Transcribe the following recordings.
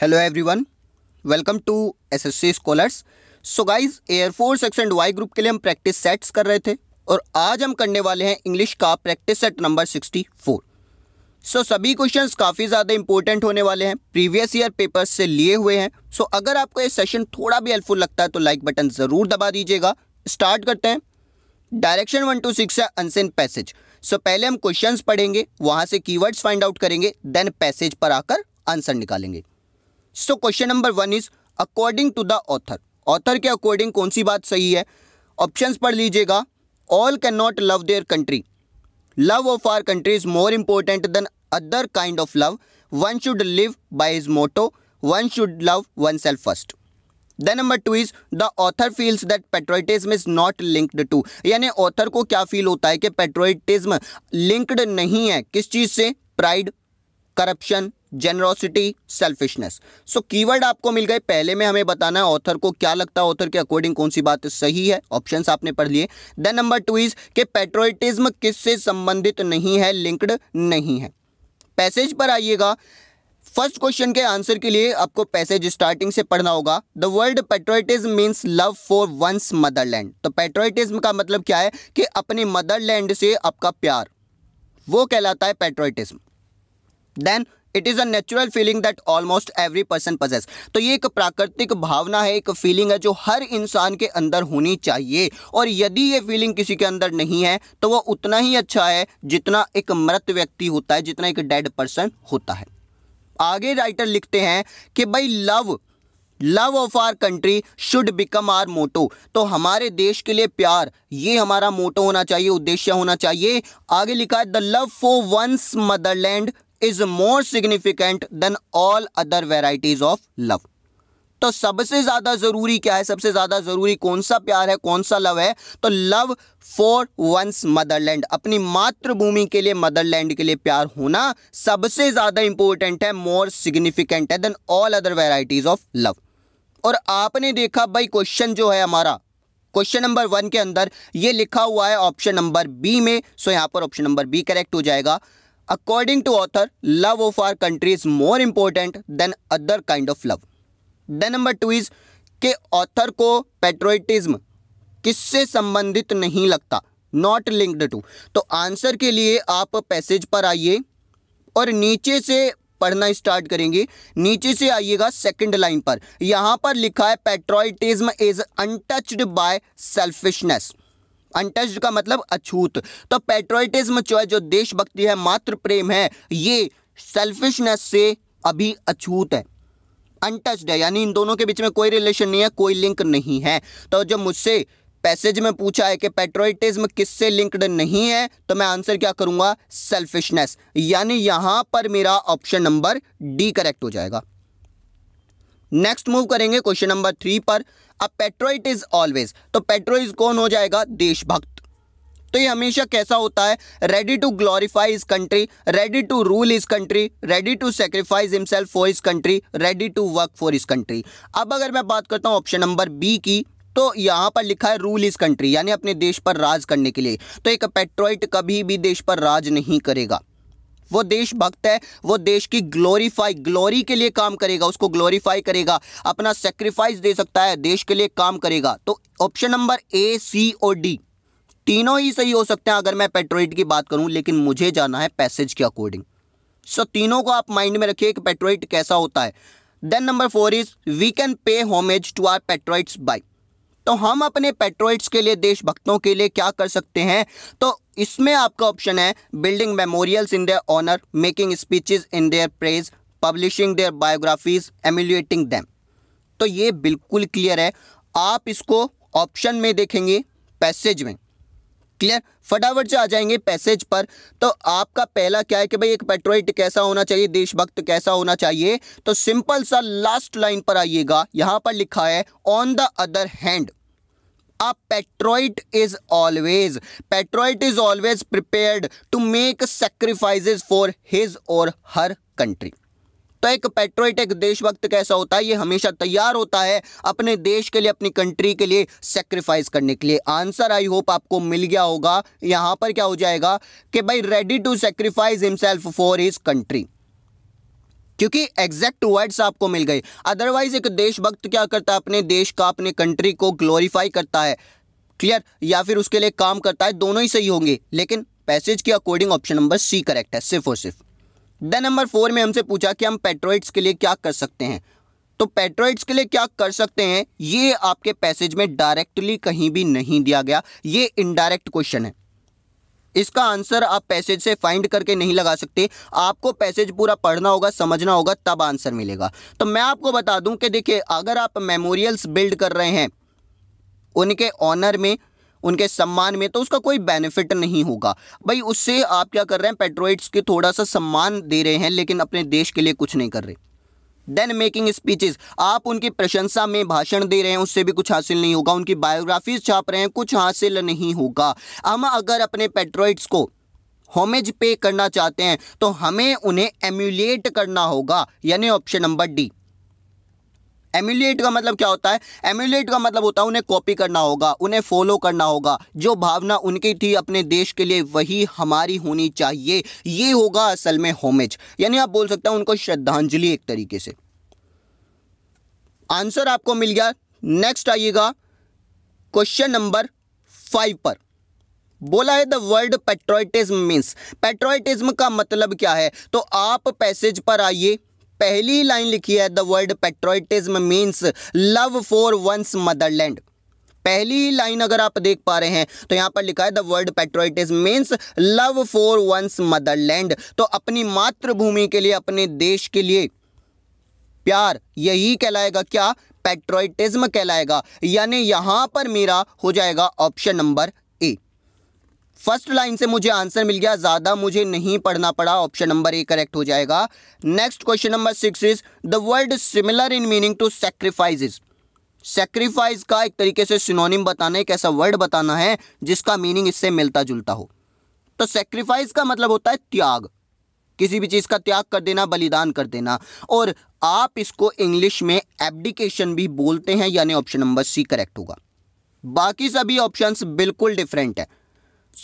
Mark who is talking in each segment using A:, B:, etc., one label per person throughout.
A: hello everyone welcome to SSC scholars so guys air force X and Y group के लिए हम practice sets कर रहे थे और आज हम करने वाले हैं इंग्लिश का practice set number 64 so so, सभी क्वेश्चंस काफ़ी ज़्यादा इंपॉर्टेंट होने वाले हैं प्रीवियस ईयर पेपर्स से लिए हुए हैं सो so, अगर आपको ये सेशन थोड़ा भी हेल्पफुल लगता है तो लाइक बटन ज़रूर दबा दीजिएगा स्टार्ट करते हैं डायरेक्शन वन टू सिक्स है अनसेन पैसेज सो पहले हम क्वेश्चंस पढ़ेंगे वहाँ से कीवर्ड्स फाइंड आउट करेंगे देन पैसेज पर आकर आंसर निकालेंगे so question number one is according to the author author के अकॉर्डिंग कौन सी बात सही है ऑप्शंस पढ़ लीजिएगा all can not love their country love of our country is more important than other kind of love one should live bye is motto one should love oneself first then number two is the author feels that patriotism is not linked to यानी author को क्या feel होता है कि पेट्रोइटिज्म linked नहीं है किस चीज़ से pride corruption generosity selfishness so keyword आपको मिल गए पहले में हमें बताना है ऑथर को क्या लगता है ऑथर के अकॉर्डिंग कौन सी बात सही है ऑप्शन आपने पढ़ लिए देन नंबर टू इज कि पेट्रोटिज्म किससे संबंधित नहीं है लिंक्ड नहीं है पैसेज पर आइएगा फर्स्ट क्वेश्चन के आंसर के लिए आपको पैसेज स्टार्टिंग से पढ़ना होगा the world patriotism means love for one's motherland तो पेट्रोटिज्म का मतलब क्या है कि अपने मदरलैंड से आपका प्यार वो कहलाता है patriotism then it is a natural feeling that almost every person possess तो ये एक प्राकृतिक भावना है एक फीलिंग है जो हर इंसान के अंदर होनी चाहिए और यदि ये फीलिंग किसी के अंदर नहीं है तो वह उतना ही अच्छा है जितना एक मृत व्यक्ति होता है जितना एक डेड पर्सन होता है आगे राइटर लिखते हैं कि भाई love love of our country should become our motto तो हमारे देश के लिए प्यार ये हमारा मोटो होना चाहिए उद्देश्य होना चाहिए आगे लिखा है the love for one's motherland is more significant than all other varieties of love तो सबसे ज्यादा जरूरी क्या है सबसे ज्यादा जरूरी कौन सा प्यार है कौन सा लव है तो लव फॉर वंस मदरलैंड अपनी मातृभूमि के लिए मदरलैंड के लिए प्यार होना सबसे ज्यादा इंपॉर्टेंट है मोर सिग्निफिकेंट है than all other varieties of love और आपने देखा भाई क्वेश्चन जो है हमारा क्वेश्चन नंबर वन के अंदर ये लिखा हुआ है ऑप्शन नंबर बी में सो यहां पर ऑप्शन नंबर बी करेक्ट हो जाएगा according to author love of our country is more important than other kind of love then number two is के ऑथर को पेट्रोइटिज्म किससे संबंधित नहीं लगता नॉट लिंक्ड टू तो आंसर के लिए आप पैसेज पर आइए और नीचे से पढ़ना स्टार्ट करेंगे नीचे से आइएगा सेकंड लाइन पर यहाँ पर लिखा है patriotism is untouched by selfishness untouch का मतलब अछूत तो पेट्रोइटिज्म जो है जो देशभक्ति है मातृ प्रेम है ये सेल्फिशनेस से अभी अछूत है अनटचड है यानी इन दोनों के बीच में कोई रिलेशन नहीं है कोई लिंक नहीं है तो जो मुझसे पैसेज में पूछा है कि पेट्रोइटिज्म किससे लिंक्ड नहीं है तो मैं आंसर क्या करूंगा सेल्फिशनेस यानी यहां पर मेरा ऑप्शन नंबर डी करेक्ट हो जाएगा नेक्स्ट मूव करेंगे क्वेश्चन नंबर थ्री पर अब पेट्रोइट इज ऑलवेज तो पेट्रोइज कौन हो जाएगा देशभक्त तो ये हमेशा कैसा होता है ready to glorify his country ready to rule his country ready to sacrifice himself for his country ready to work for his country अब अगर मैं बात करता हूँ ऑप्शन नंबर बी की तो यहाँ पर लिखा है रूल इज कंट्री यानी अपने देश पर राज करने के लिए तो एक पेट्रोइट कभी भी देश पर राज नहीं करेगा वो देशभक्त है वो देश की ग्लोरीफाई ग्लोरी के लिए काम करेगा उसको ग्लोरीफाई करेगा अपना सेक्रीफाइस दे सकता है देश के लिए काम करेगा तो ऑप्शन नंबर ए सी और डी तीनों ही सही हो सकते हैं अगर मैं पेट्रोइट की बात करूं लेकिन मुझे जाना है पैसेज के अकॉर्डिंग सो so, तीनों को आप माइंड में रखिए कि पेट्रोइट कैसा होता है then number four is we can pay homage to our patriots by तो हम अपने पेट्रोइट्स के लिए देशभक्तों के लिए क्या कर सकते हैं तो इसमें आपका ऑप्शन है building memorials in their honour making speeches in their praise publishing their biographies emulating them तो ये बिल्कुल क्लियर है आप इसको ऑप्शन में देखेंगे पैसेज में क्लियर फटाफट से आ जाएंगे पैसेज पर तो आपका पहला क्या है कि भाई एक पेट्रोइट कैसा होना चाहिए देशभक्त कैसा होना चाहिए तो सिंपल सा लास्ट लाइन पर आइएगा यहाँ पर लिखा है on the other hand a patriot is always patriot is always prepared to make sacrifices for his और हर कंट्री तो एक पेट्रोइट एक देशभक्त कैसा होता है ये हमेशा तैयार होता है अपने देश के लिए अपनी कंट्री के लिए सेक्रीफाइस करने के लिए आंसर आई होप आपको मिल गया होगा यहाँ पर क्या हो जाएगा कि भाई ready to sacrifice himself for his country क्योंकि एग्जैक्ट वर्ड्स आपको मिल गए अदरवाइज एक देशभक्त क्या करता है अपने देश का अपने कंट्री को ग्लोरीफाई करता है क्लियर या फिर उसके लिए काम करता है दोनों ही सही होंगे लेकिन पैसेज के according option number C correct है सिर्फ और सिर्फ देन नंबर फोर में हमसे पूछा कि हम पेट्रोइड्स के लिए क्या कर सकते हैं तो पेट्रोइड्स के लिए क्या कर सकते हैं ये आपके पैसेज में डायरेक्टली कहीं भी नहीं दिया गया ये इनडायरेक्ट क्वेश्चन है इसका आंसर आप पैसेज से फाइंड करके नहीं लगा सकते आपको पैसेज पूरा पढ़ना होगा समझना होगा तब आंसर मिलेगा तो मैं आपको बता दूं कि देखिए अगर आप मेमोरियल्स बिल्ड कर रहे हैं उनके ऑनर में उनके सम्मान में तो उसका कोई बेनिफिट नहीं होगा भाई उससे आप क्या कर रहे हैं पेट्रोइट्स के थोड़ा सा सम्मान दे रहे हैं लेकिन अपने देश के लिए कुछ नहीं कर रहे देन मेकिंग स्पीचेस आप उनकी प्रशंसा में भाषण दे रहे हैं उससे भी कुछ हासिल नहीं होगा उनकी बायोग्राफीज छाप रहे हैं कुछ हासिल नहीं होगा हम अगर अपने पेट्रॉइड्स को होमेज पे करना चाहते हैं तो हमें उन्हें एम्यूलेट करना होगा यानी ऑप्शन नंबर डी एम्यूलेट का मतलब क्या होता है एम्यूलेट का मतलब होता है उन्हें कॉपी करना होगा उन्हें फॉलो करना होगा जो भावना उनकी थी अपने देश के लिए वही हमारी होनी चाहिए ये होगा असल में होमेज यानी आप बोल सकते हैं उनको श्रद्धांजलि एक तरीके से आंसर आपको मिल गया नेक्स्ट आइएगा क्वेश्चन नंबर फाइव पर बोला है the word patriotism means patriotism का मतलब क्या है तो आप पैसेज पर आइए पहली लाइन लिखी है the word patriotism means love for one's motherland पहली लाइन अगर आप देख पा रहे हैं तो यहां पर लिखा है the word patriotism means love for one's motherland तो अपनी मातृभूमि के लिए अपने देश के लिए प्यार यही कहलाएगा क्या पेट्रोइटिज्म कहलाएगा यानी यहां पर मेरा हो जाएगा ऑप्शन नंबर फर्स्ट लाइन से मुझे आंसर मिल गया ज़्यादा मुझे नहीं पढ़ना पड़ा ऑप्शन नंबर ए करेक्ट हो जाएगा next question number six is the word similar in meaning to sacrifice is sacrifice का एक तरीके से सिनोनिम बताना एक ऐसा वर्ड बताना है जिसका मीनिंग इससे मिलता जुलता हो तो सेक्रीफाइस का मतलब होता है त्याग किसी भी चीज़ का त्याग कर देना बलिदान कर देना और आप इसको इंग्लिश में एबडिकेशन भी बोलते हैं यानी ऑप्शन नंबर सी करेक्ट होगा बाकी सभी ऑप्शंस बिल्कुल डिफरेंट है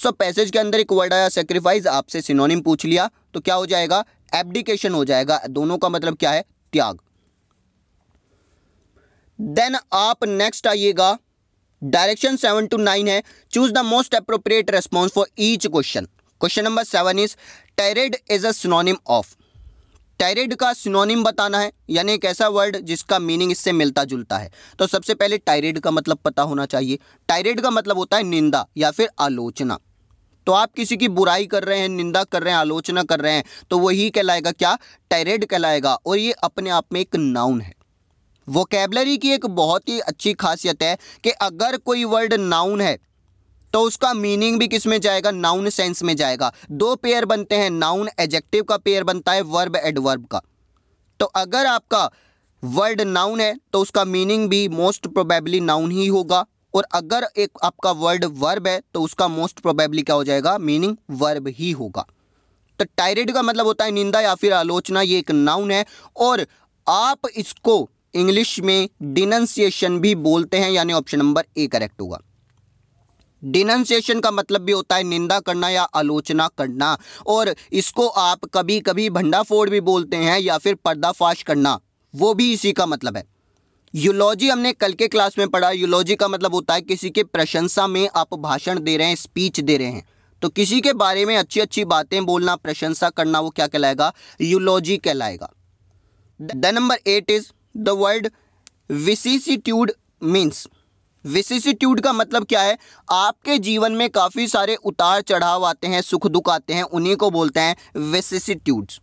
A: सो पैसेज के अंदर एक वर्ड आया सेक्रीफाइस आपसे सिनोनिम पूछ लिया तो क्या हो जाएगा एबडिकेशन हो जाएगा दोनों का मतलब क्या है त्याग देन आप नेक्स्ट आइएगा डायरेक्शन सेवन टू नाइन है choose the most appropriate response for each question question number seven is tirade is a synonym of tirade का सिनोनिम बताना है यानी एक ऐसा वर्ड जिसका मीनिंग इससे मिलता जुलता है तो सबसे पहले टायरेड का मतलब पता होना चाहिए टायरेड का मतलब होता है निंदा या फिर आलोचना तो आप किसी की बुराई कर रहे हैं निंदा कर रहे हैं आलोचना कर रहे हैं तो वही कहलाएगा क्या टायरेड कहलाएगा और ये अपने आप में एक नाउन है वोकेबलरी की एक बहुत ही अच्छी खासियत है कि अगर कोई वर्ड नाउन है तो उसका मीनिंग भी किस में जाएगा नाउन सेंस में जाएगा दो पेयर बनते हैं नाउन एजेक्टिव का पेयर बनता है वर्ब एडवर्ब का तो अगर आपका वर्ड नाउन है तो उसका मीनिंग भी मोस्ट प्रोबेबली नाउन ही होगा और अगर एक आपका वर्ड वर्ब है तो उसका मोस्ट प्रोबेबली क्या हो जाएगा मीनिंग वर्ब ही होगा तो टायरेड का मतलब होता है निंदा या फिर आलोचना ये एक नाउन है और आप इसको इंग्लिश में डिनंसिएशन भी बोलते हैं यानी ऑप्शन नंबर ए करेक्ट होगा डिनंसिएशन का मतलब भी होता है निंदा करना या आलोचना करना और इसको आप कभी कभी भंडाफोड़ भी बोलते हैं या फिर पर्दाफाश करना वो भी इसी का मतलब है यूलॉजी हमने कल के क्लास में पढ़ा यूलॉजी का मतलब होता है किसी के प्रशंसा में आप भाषण दे रहे हैं स्पीच दे रहे हैं तो किसी के बारे में अच्छी अच्छी बातें बोलना प्रशंसा करना वो क्या कहलाएगा यूलॉजी कहलाएगा the number eight is the word vicissitude means vicissitude का मतलब क्या है आपके जीवन में काफ़ी सारे उतार चढ़ाव आते हैं सुख दुख आते हैं उन्हीं को बोलते हैं विशेषिट्यूड्स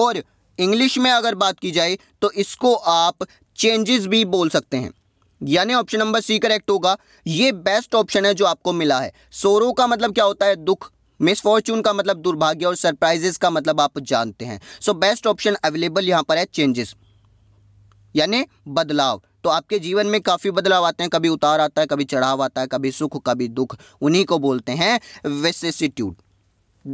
A: और इंग्लिश में अगर बात की जाए तो इसको आप चेंजेस भी बोल सकते हैं यानी ऑप्शन नंबर सी करेक्ट होगा ये बेस्ट ऑप्शन है जो आपको मिला है सोरो का मतलब क्या होता है दुख मिसफॉर्चून का मतलब दुर्भाग्य और सरप्राइजेस का मतलब आप जानते हैं सो बेस्ट ऑप्शन अवेलेबल यहाँ पर है चेंजेस यानी बदलाव तो आपके जीवन में काफ़ी बदलाव आते हैं कभी उतार आता है कभी चढ़ाव आता है कभी सुख कभी दुख उन्हीं को बोलते हैं vicissitude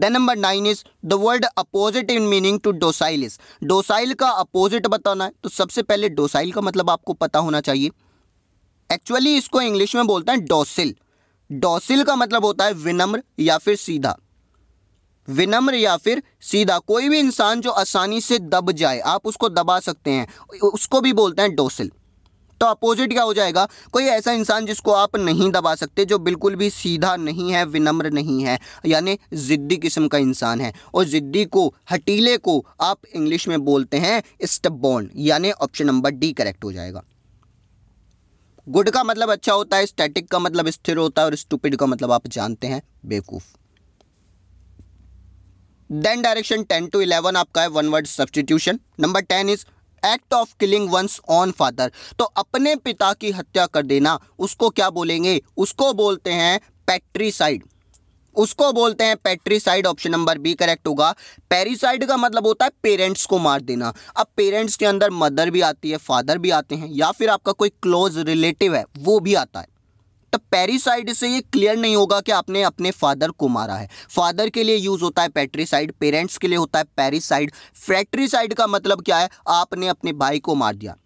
A: then number nine is the word opposite in meaning to docile is docile का अपोजिट बताना है तो सबसे पहले डोसाइल का मतलब आपको पता होना चाहिए एक्चुअली इसको इंग्लिश में बोलते हैं डोसिल डोसिल का मतलब होता है विनम्र या फिर सीधा विनम्र या फिर सीधा कोई भी इंसान जो आसानी से दब जाए आप उसको दबा सकते हैं उसको भी बोलते हैं डोसिल तो अपोजिट क्या हो जाएगा कोई ऐसा इंसान जिसको आप नहीं दबा सकते जो बिल्कुल भी सीधा नहीं है विनम्र नहीं है यानी ज़िद्दी किस्म का इंसान है और ज़िद्दी को हटीले को आप इंग्लिश में बोलते हैं स्टबॉर्न यानी ऑप्शन नंबर डी करेक्ट हो जाएगा गुड का मतलब अच्छा होता है स्टैटिक का मतलब स्थिर होता है और स्टूपिड का मतलब आप जानते हैं बेवकूफ़ then direction ten to eleven आपका है one word substitution number ten is act of killing one's own father तो अपने पिता की हत्या कर देना उसको क्या बोलेंगे उसको बोलते हैं पैट्रीसाइड उसको बोलते हैं patricide option number B correct होगा पेरिसाइड का मतलब होता है पेरेंट्स को मार देना अब पेरेंट्स के अंदर मदर भी आती है फादर भी आते हैं या फिर आपका कोई क्लोज रिलेटिव है वो भी आता है तो पेरिसाइड से ये क्लियर नहीं होगा कि आपने अपने फादर को मारा है फादर के लिए यूज होता है पेट्रीसाइड पेरेंट्स के लिए होता है पेरिसाइड फ्रेट्रीसाइड का मतलब क्या है आपने अपने भाई को मार दिया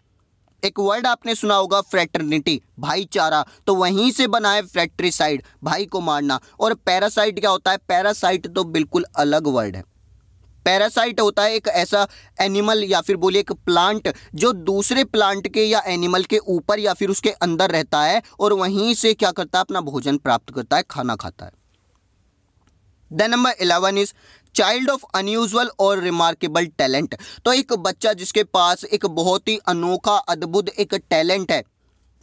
A: एक वर्ड आपने सुना होगा फ्रेटर्निटी भाईचारा तो वहीं से बना है फ्रेट्रीसाइड भाई को मारना और पैरासाइड क्या होता है पैरासाइड तो बिल्कुल अलग वर्ड है पैरासाइट होता है एक ऐसा एनिमल या फिर बोलिए एक प्लांट जो दूसरे प्लांट के या एनिमल के ऊपर या फिर उसके अंदर रहता है और वहीं से क्या करता है अपना भोजन प्राप्त करता है खाना खाता है then number eleven is child of unusual और रिमार्केबल टैलेंट तो एक बच्चा जिसके पास एक बहुत ही अनोखा अद्भुत एक टैलेंट है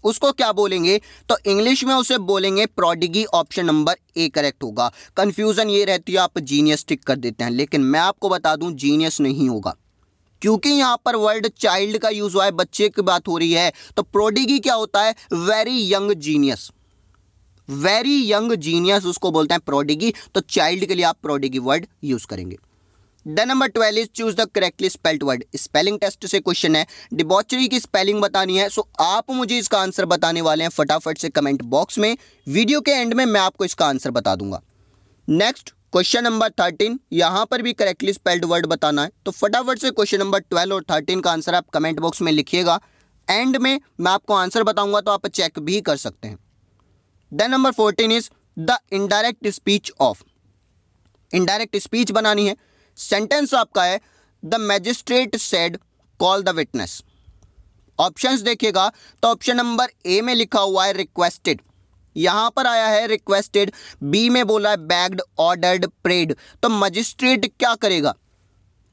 A: उसको क्या बोलेंगे तो इंग्लिश में उसे बोलेंगे prodigy option number A correct होगा कंफ्यूजन ये रहती है आप जीनियस टिक कर देते हैं लेकिन मैं आपको बता दूं जीनियस नहीं होगा क्योंकि यहाँ पर वर्ड चाइल्ड का यूज हुआ है बच्चे की बात हो रही है तो प्रोडिगी क्या होता है very young genius very young genius उसको बोलते हैं प्रोडिगी तो चाइल्ड के लिए आप प्रोडिगी वर्ड यूज करेंगे the number twelve is choose the correctly spelled word spelling test से क्वेश्चन है डिबॉचरी की स्पेलिंग बतानी है सो आप मुझे इसका आंसर बताने वाले हैं फटाफट से कमेंट बॉक्स में वीडियो के एंड में मैं आपको इसका आंसर बता दूंगा नेक्स्ट क्वेश्चन नंबर थर्टीन यहाँ पर भी करेक्टली स्पेल्ड वर्ड बताना है तो फटाफट से क्वेश्चन नंबर ट्वेल्व और थर्टीन का आंसर आप कमेंट बॉक्स में लिखिएगा एंड में मैं आपको आंसर बताऊंगा तो आप चेक भी कर सकते हैं the number fourteen is the indirect speech of indirect speech बनानी है सेंटेंस आपका है the magistrate said call the witness options देखिएगा तो ऑप्शन नंबर ए में लिखा हुआ है रिक्वेस्टेड यहां पर आया है रिक्वेस्टेड बी में बोला है बैग्ड ऑर्डर्ड प्रेड तो मजिस्ट्रेट क्या करेगा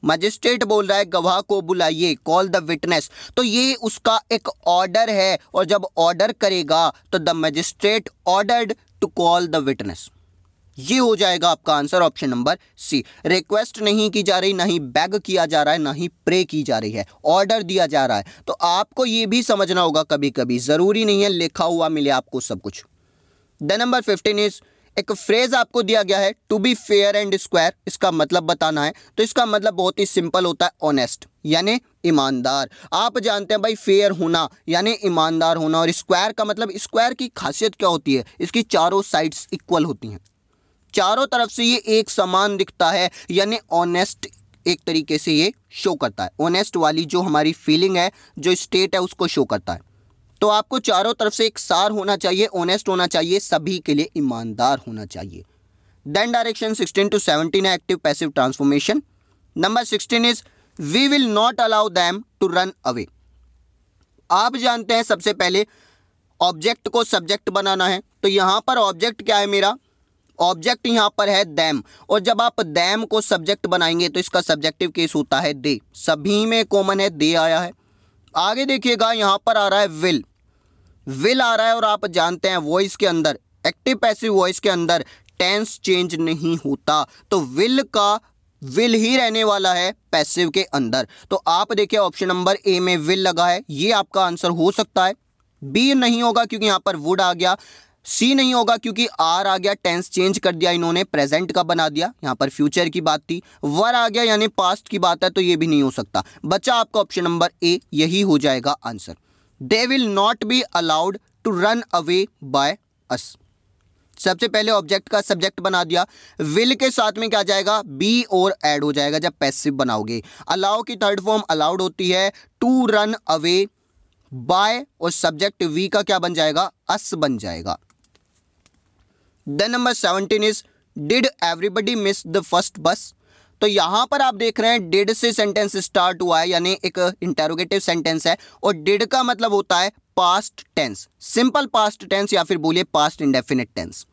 A: मजिस्ट्रेट बोल रहा है गवाह को बुलाइए कॉल द विटनेस तो ये उसका एक ऑर्डर है और जब ऑर्डर करेगा तो the magistrate ordered to call the witness ये हो जाएगा आपका answer option number C request नहीं की जा रही ना ही बैग किया जा रहा है ना ही प्रे की जा रही है ऑर्डर दिया जा रहा है तो आपको ये भी समझना होगा कभी कभी ज़रूरी नहीं है लिखा हुआ मिले आपको सब कुछ द नंबर फिफ्टीन इज़ एक फ्रेज आपको दिया गया है to be fair and square इसका मतलब बताना है तो इसका मतलब बहुत ही सिंपल होता है ऑनेस्ट यानी ईमानदार आप जानते हैं भाई फेयर होना यानी ईमानदार होना और स्क्वायर का मतलब स्क्वायर की खासियत क्या होती है इसकी चारों साइड्स इक्वल होती हैं चारों तरफ से ये एक समान दिखता है यानी ऑनेस्ट एक तरीके से ये शो करता है ऑनेस्ट वाली जो हमारी फीलिंग है जो स्टेट है उसको शो करता है तो आपको चारों तरफ से एक सार होना चाहिए ऑनेस्ट होना चाहिए सभी के लिए ईमानदार होना चाहिए देन डायरेक्शन 16 टू 17 है active passive transformation number 16 is we will not allow them to run away आप जानते हैं सबसे पहले ऑब्जेक्ट को सब्जेक्ट बनाना है तो यहाँ पर ऑब्जेक्ट क्या है मेरा ऑब्जेक्ट यहाँ पर है दैम और जब आप दैम को सब्जेक्ट बनाएंगे तो इसका सब्जेक्टिव केस होता है दे सभी में कॉमन है दे आया है आगे देखिएगा यहाँ पर आ रहा है विल विल आ रहा है और आप जानते हैं वॉइस के अंदर एक्टिव पैसिव वॉइस के अंदर टेंस चेंज नहीं होता तो विल का विल ही रहने वाला है पैसिव के अंदर तो आप देखिए ऑप्शन नंबर ए में विल लगा है ये आपका आंसर हो सकता है बी नहीं होगा क्योंकि यहाँ पर वुड आ गया सी नहीं होगा क्योंकि आर आ गया टेंस चेंज कर दिया इन्होंने प्रेजेंट का बना दिया यहाँ पर फ्यूचर की बात थी वर आ गया यानी पास्ट की बात है तो ये भी नहीं हो सकता बच्चा आपका ऑप्शन नंबर ए यही हो जाएगा answer they will not be allowed to run away by us सबसे पहले ऑब्जेक्ट का सब्जेक्ट बना दिया विल के साथ में क्या जाएगा बी और एड हो जाएगा जब पैसिव बनाओगे अलाउ की थर्ड फॉर्म अलाउड होती है टू रन अवे बाय और सब्जेक्ट वी का क्या बन जाएगा अस बन जाएगा then number seventeen is did everybody miss the first bus तो यहाँ पर आप देख रहे हैं डिड से सेंटेंस स्टार्ट हुआ है यानी एक इंटेरोगेटिव सेंटेंस है और डिड का मतलब होता है past tense simple past tense या फिर बोलिए पास्ट इंडेफिनिट टेंस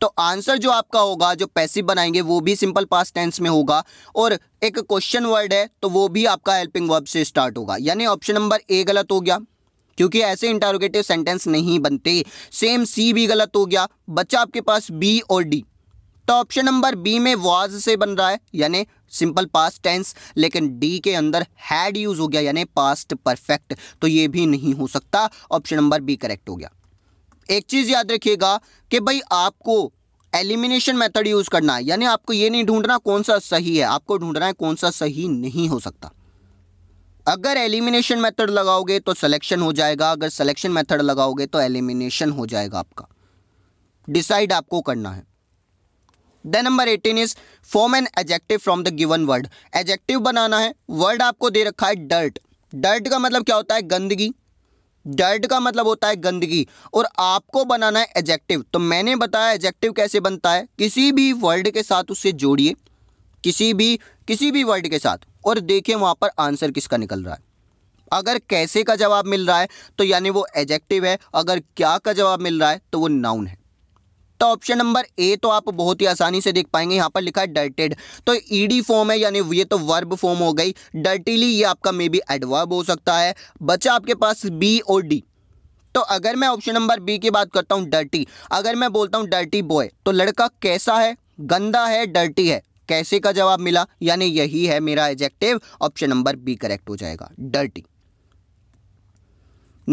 A: तो आंसर जो आपका होगा जो पैसिव बनाएंगे वो भी सिंपल पास्ट टेंस में होगा और एक क्वेश्चन वर्ड है तो वो भी आपका हेल्पिंग वर्ब से स्टार्ट होगा यानी ऑप्शन नंबर ए गलत हो गया क्योंकि ऐसे इंटारोगेटिव सेंटेंस नहीं बनते सेम सी भी गलत हो गया बच्चा आपके पास बी और डी तो ऑप्शन नंबर बी में वाज से बन रहा है यानी सिंपल पास्ट टेंस लेकिन डी के अंदर हैड यूज हो गया यानी पास्ट परफेक्ट तो ये भी नहीं हो सकता ऑप्शन नंबर बी करेक्ट हो गया एक चीज़ याद रखिएगा कि भाई आपको एलिमिनेशन मेथड यूज़ करना है यानी आपको ये नहीं ढूंढना कौन सा सही है आपको ढूंढना है कौन सा सही नहीं हो सकता अगर एलिमिनेशन मेथड लगाओगे तो सिलेक्शन हो जाएगा अगर सिलेक्शन मेथड लगाओगे तो एलिमिनेशन हो जाएगा आपका डिसाइड आपको करना है then number eighteen is form an adjective from the given word adjective बनाना है वर्ड आपको दे रखा है डर्ट डर्ट का मतलब क्या होता है गंदगी डर्ट का मतलब होता है गंदगी और आपको बनाना है एजेक्टिव तो मैंने बताया एजेक्टिव कैसे बनता है किसी भी वर्ड के साथ उससे जोड़िए किसी भी किसी भी वर्ड के साथ और देखिए वहाँ पर आंसर किसका निकल रहा है अगर कैसे का जवाब मिल रहा है तो यानी वो एजेक्टिव है अगर क्या का जवाब मिल रहा है तो वो नाउन है तो ऑप्शन नंबर ए तो आप बहुत ही आसानी से देख पाएंगे यहाँ पर लिखा है डर्टेड तो ईडी फॉर्म है यानी ये तो वर्ब फॉर्म हो गई डर्टीली ये आपका मे बी एडवर्ब हो सकता है बचा आपके पास बी और डी तो अगर मैं ऑप्शन नंबर बी की बात करता हूँ डर्टी अगर मैं बोलता हूँ डर्टी बॉय तो लड़का कैसा है गंदा है डर्टी है कैसे का जवाब मिला यानी यही है मेरा adjective option number B correct हो जाएगा डर्टी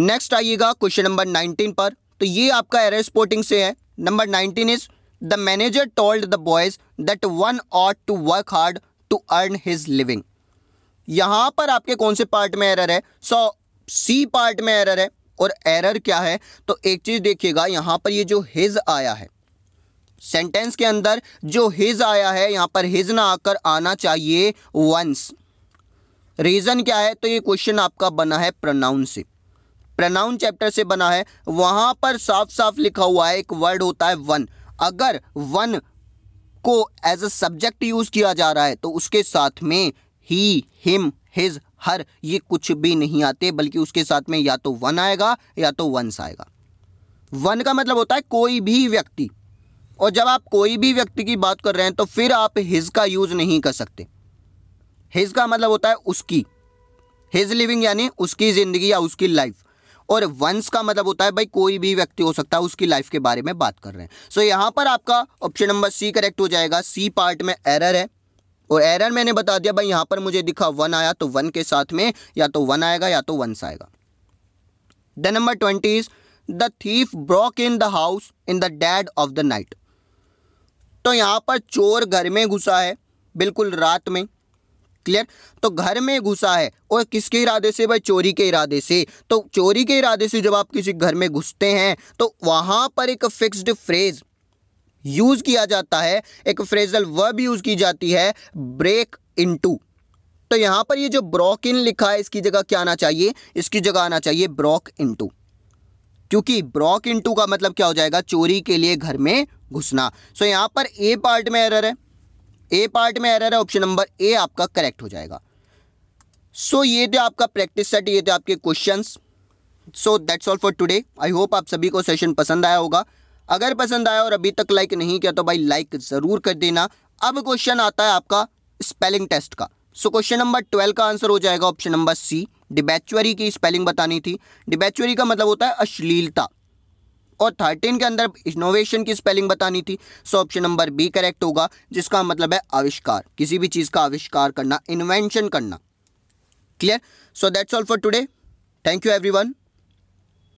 A: नेक्स्ट आइएगा क्वेश्चन नंबर 19 पर तो ये आपका एरर स्पोर्टिंग से है number 19 is the manager told the boys that one ought to work hard to earn his living यहां पर आपके कौन से पार्ट में एरर है सो सी पार्ट में एरर है और एरर क्या है तो एक चीज़ देखिएगा यहां पर ये जो हिज आया है सेंटेंस के अंदर जो हिज आया है यहाँ पर हिज ना आकर आना चाहिए वंस रीज़न क्या है तो ये क्वेश्चन आपका बना है प्रनाउन से प्रनाउन चैप्टर से बना है वहाँ पर साफ साफ लिखा हुआ है एक वर्ड होता है वन अगर वन को एज अ सब्जेक्ट यूज़ किया जा रहा है तो उसके साथ में ही हिम हिज हर ये कुछ भी नहीं आते बल्कि उसके साथ में या तो वन आएगा या तो वंस आएगा वन का मतलब होता है कोई भी व्यक्ति और जब आप कोई भी व्यक्ति की बात कर रहे हैं तो फिर आप हिज का यूज़ नहीं कर सकते हिज का मतलब होता है उसकी हिज लिविंग यानी उसकी ज़िंदगी या उसकी लाइफ और वंस का मतलब होता है भाई कोई भी व्यक्ति हो सकता है उसकी लाइफ के बारे में बात कर रहे हैं सो यहां पर आपका ऑप्शन नंबर सी करेक्ट हो जाएगा सी पार्ट में एरर है और एरर मैंने बता दिया भाई यहां पर मुझे दिखा वन आया तो वन के साथ में या तो वन आएगा या तो वंस आएगा the number twenty is the thief broke in the house in the dead of the night तो यहाँ पर चोर घर में घुसा है बिल्कुल रात में क्लियर तो घर में घुसा है और किसके इरादे से भाई चोरी के इरादे से तो चोरी के इरादे से जब आप किसी घर में घुसते हैं तो वहाँ पर एक फिक्स्ड फ्रेज यूज़ किया जाता है एक फ्रेजल वर्ब यूज़ की जाती है ब्रेक इनटू तो यहाँ पर ये जो ब्रॉक इन लिखा है इसकी जगह क्या आना चाहिए इसकी जगह आना चाहिए ब्रॉक इनटू क्योंकि ब्रॉक टू का मतलब क्या हो जाएगा चोरी के लिए घर में घुसना सो यहाँ पर ए पार्ट में एरर है ए पार्ट में एरर है ऑप्शन नंबर ए आपका करेक्ट हो जाएगा सो so, ये थे आपका प्रैक्टिस सेट ये थे आपके questions so that's all for today I hope आप सभी को सेशन पसंद आया होगा अगर पसंद आया और अभी तक लाइक नहीं किया तो भाई लाइक ज़रूर कर देना अब क्वेश्चन आता है आपका स्पेलिंग टेस्ट का सो क्वेश्चन नंबर ट्वेल्व का आंसर हो जाएगा ऑप्शन नंबर सी डिबैचुअरी की स्पेलिंग बतानी थी डिबैचुअरी का मतलब होता है अश्लीलता और थर्टीन के अंदर इनोवेशन की स्पेलिंग बतानी थी so option number B correct होगा जिसका मतलब है आविष्कार किसी भी चीज़ का आविष्कार करना इन्वेंशन करना clear so that's all for today thank you every